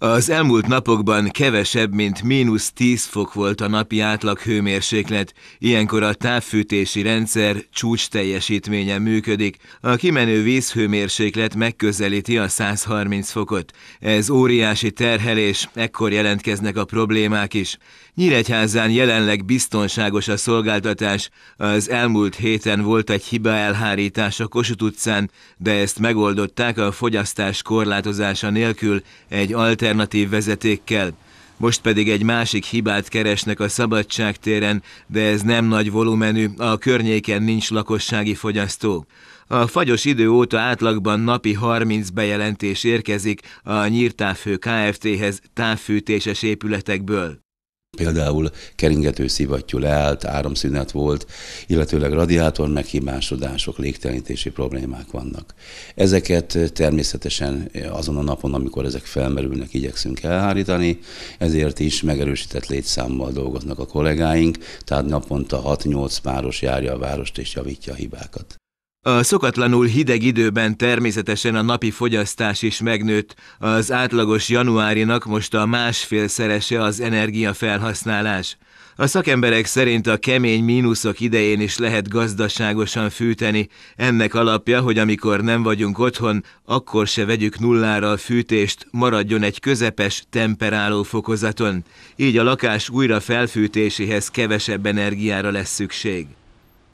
Az elmúlt napokban kevesebb, mint mínusz 10 fok volt a napi átlag hőmérséklet, ilyenkor a távfűtési rendszer csúcs teljesítménye működik, a kimenő vízhőmérséklet megközelíti a 130 fokot. Ez óriási terhelés, ekkor jelentkeznek a problémák is. Nyíregyházán jelenleg biztonságos a szolgáltatás, az elmúlt héten volt egy hiba elhárítás a Kossuth utcán, de ezt megoldották a fogyasztás korlátozása nélkül egy alternatív alternatív vezetékkel. Most pedig egy másik hibát keresnek a szabadságtéren, de ez nem nagy volumenű, a környéken nincs lakossági fogyasztó. A fagyos idő óta átlagban napi 30 bejelentés érkezik a nyírtávfő Kft-hez távfűtéses épületekből. Például keringető szivattyú leállt, áramszünet volt, illetőleg radiátor meghibásodások, légtelenítési problémák vannak. Ezeket természetesen azon a napon, amikor ezek felmerülnek, igyekszünk elhárítani, ezért is megerősített létszámmal dolgoznak a kollégáink, tehát naponta 6-8 páros járja a várost és javítja a hibákat. A szokatlanul hideg időben természetesen a napi fogyasztás is megnőtt, az átlagos januárinak most a másfélszerese az energiafelhasználás. A szakemberek szerint a kemény mínuszok idején is lehet gazdaságosan fűteni, ennek alapja, hogy amikor nem vagyunk otthon, akkor se vegyük nullára a fűtést, maradjon egy közepes, temperáló fokozaton. Így a lakás újra felfűtéséhez kevesebb energiára lesz szükség.